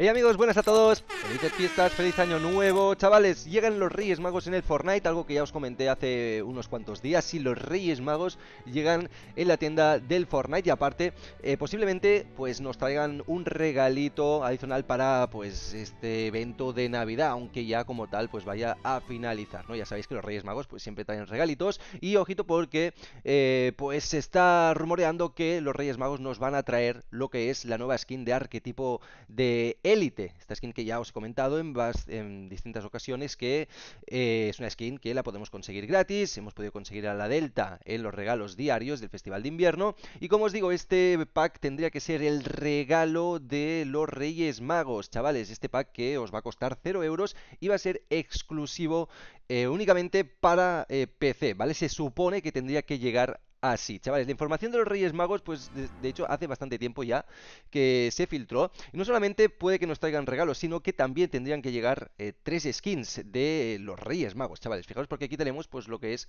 Hey amigos, buenas a todos, felices fiestas, feliz año nuevo Chavales, llegan los Reyes Magos en el Fortnite, algo que ya os comenté hace unos cuantos días Si los Reyes Magos llegan en la tienda del Fortnite Y aparte, eh, posiblemente pues nos traigan un regalito adicional para pues este evento de Navidad Aunque ya como tal pues vaya a finalizar, ¿no? Ya sabéis que los Reyes Magos pues siempre traen regalitos Y ojito porque eh, pues se está rumoreando que los Reyes Magos nos van a traer lo que es la nueva skin de arquetipo de Elite, esta skin que ya os he comentado en, distintas ocasiones que eh, es una skin que la podemos conseguir gratis, hemos podido conseguir a la Delta en los regalos diarios del Festival de Invierno y como os digo, este pack tendría que ser el regalo de los Reyes Magos, chavales, este pack que os va a costar 0 euros y va a ser exclusivo eh, únicamente para eh, PC, ¿vale? Se supone que tendría que llegar así. Chavales, la información de los Reyes Magos, pues de, hecho hace bastante tiempo ya que se filtró. Y no solamente puede que nos traigan regalos, sino que también tendrían que llegar eh, tres skins de los Reyes Magos, chavales. Fijaros porque aquí tenemos pues lo que es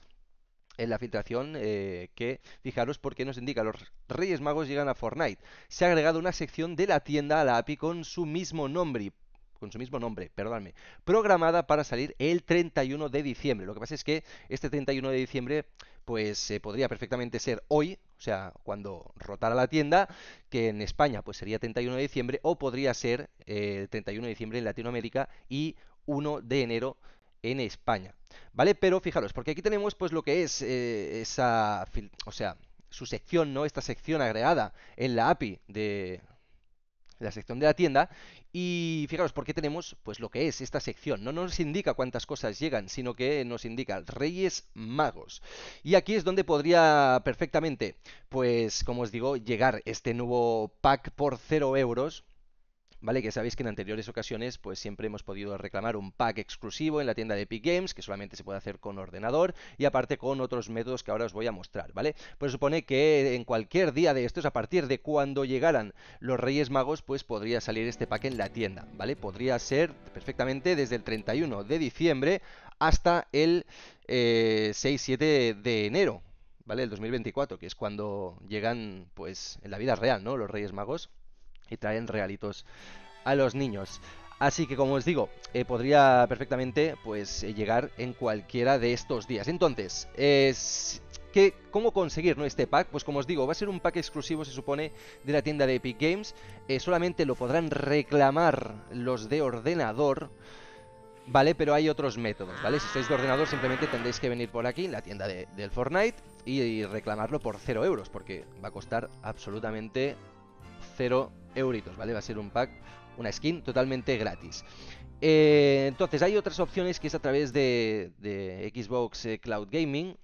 eh, la filtración eh, que, fijaros porque nos indica, los Reyes Magos llegan a Fortnite. Se ha agregado una sección de la tienda a la API con su mismo nombre con su mismo nombre, perdóname, programada para salir el 31 de diciembre. Lo que pasa es que este 31 de diciembre pues eh, podría perfectamente ser hoy, o sea, cuando rotara la tienda, que en España pues sería 31 de diciembre, o podría ser el eh, 31 de diciembre en Latinoamérica y 1 de enero en España. ¿Vale? Pero fijaros, porque aquí tenemos pues lo que es eh, esa, o sea, su sección, ¿no? Esta sección agregada en la API de, la sección de la tienda. Y fijaros, qué tenemos pues lo que es esta sección. No nos indica cuántas cosas llegan, sino que nos indica Reyes Magos. Y aquí es donde podría perfectamente, pues como os digo, llegar este nuevo pack por 0 euros ¿vale? Que sabéis que en anteriores ocasiones pues siempre hemos podido reclamar un pack exclusivo en la tienda de Epic Games, que solamente se puede hacer con ordenador y aparte con otros métodos que ahora os voy a mostrar, ¿vale? Pues supone que en cualquier día de estos, a partir de cuando llegaran los Reyes Magos, pues podría salir este pack en la tienda, ¿vale? Podría ser perfectamente desde el 31 de diciembre hasta el 6-7 eh, de enero, ¿vale? El 2024, que es cuando llegan, pues, en la vida real, ¿no? Los Reyes Magos y traen regalitos a los niños. Así que como os digo, eh, podría perfectamente pues eh, llegar en cualquiera de estos días. Entonces, es... ¿Qué, ¿Cómo conseguir este pack? Pues como os digo, va a ser un pack exclusivo, se supone, de la tienda de Epic Games. Eh, solamente lo podrán reclamar los de ordenador. ¿vale? Pero hay otros métodos, ¿vale? Si sois de ordenador simplemente tendréis que venir por aquí, en la tienda del Fortnite, y, y, reclamarlo por 0 euros, porque va a costar absolutamente 0 euritos, ¿vale? Va a ser un pack, una skin totalmente gratis. Eh, entonces, hay otras opciones que es a través de, Xbox eh, Cloud Gaming,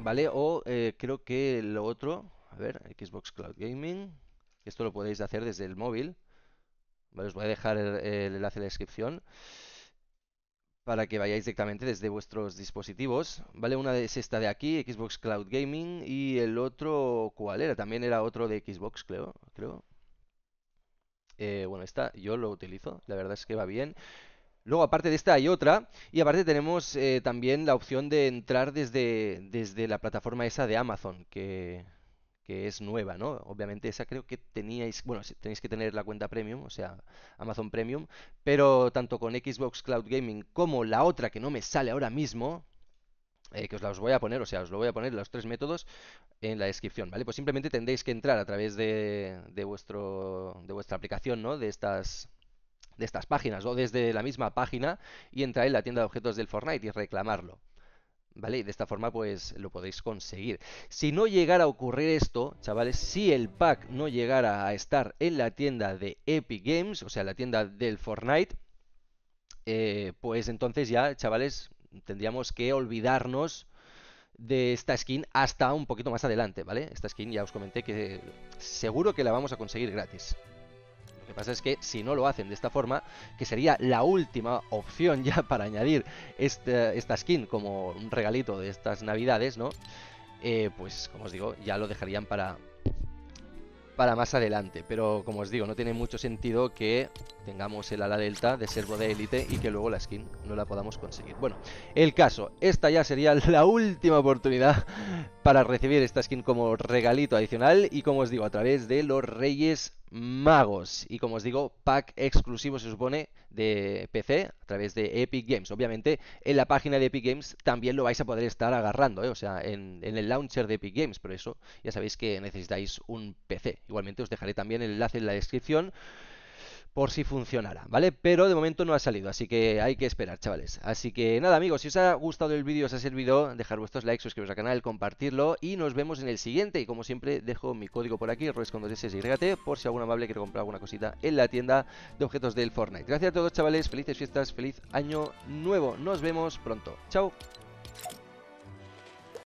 ¿vale? O eh, creo que lo otro, a ver, Xbox Cloud Gaming, esto lo podéis hacer desde el móvil, ¿vale? Os voy a dejar el enlace en la descripción para que vayáis directamente desde vuestros dispositivos, ¿vale? Una es esta de aquí, Xbox Cloud Gaming, y el otro, ¿cuál era? También era otro de Xbox, creo, creo. Eh, bueno, esta yo lo utilizo, la verdad es que va bien. Luego, aparte de esta, hay otra. Y aparte tenemos eh, también la opción de entrar desde, desde la plataforma esa de Amazon, que que es nueva, ¿no? Obviamente esa creo que teníais, bueno, tenéis que tener la cuenta premium, o sea, Amazon Premium, pero tanto con Xbox Cloud Gaming como la otra que no me sale ahora mismo, eh, que os os voy a poner, o sea, os lo voy a poner los tres métodos en la descripción, ¿vale? Pues simplemente tendréis que entrar a través de, vuestro, de vuestra aplicación, ¿no? De estas de estas páginas o desde la misma página y entrar en la tienda de objetos del Fortnite y reclamarlo. ¿Vale? de esta forma pues lo podéis conseguir. Si no llegara a ocurrir esto, chavales, si el pack no llegara a estar en la tienda de Epic Games, o sea, la tienda del Fortnite, eh, pues entonces ya, chavales, tendríamos que olvidarnos de esta skin hasta un poquito más adelante, ¿vale? Esta skin ya os comenté que seguro que la vamos a conseguir gratis. Lo que pasa es que si no lo hacen de esta forma, que sería la última opción ya para añadir este, esta skin como un regalito de estas navidades, ¿no? Eh, pues como os digo, ya lo dejarían para, para más adelante. Pero como os digo, no tiene mucho sentido que tengamos el ala delta de servo de élite y que luego la skin no la podamos conseguir. Bueno, el caso, esta ya sería la última oportunidad para recibir esta skin como regalito adicional y como os digo, a través de los Reyes Magos y como os digo, pack exclusivo se supone de PC a través de Epic Games. Obviamente en la página de Epic Games también lo vais a poder estar agarrando, ¿eh? o sea, en, el launcher de Epic Games, pero eso ya sabéis que necesitáis un PC. Igualmente os dejaré también el enlace en la descripción por si funcionara, ¿vale? Pero de momento no ha salido, así que hay que esperar, chavales. Así que nada, amigos, si os ha gustado el vídeo, os ha servido, dejar vuestros likes, suscribiros al canal, compartirlo y nos vemos en el siguiente. Y como siempre, dejo mi código por aquí, roes con 2 por si algún amable quiere comprar alguna cosita en la tienda de objetos del Fortnite. Gracias a todos, chavales, felices fiestas, feliz año nuevo. Nos vemos pronto. Chao.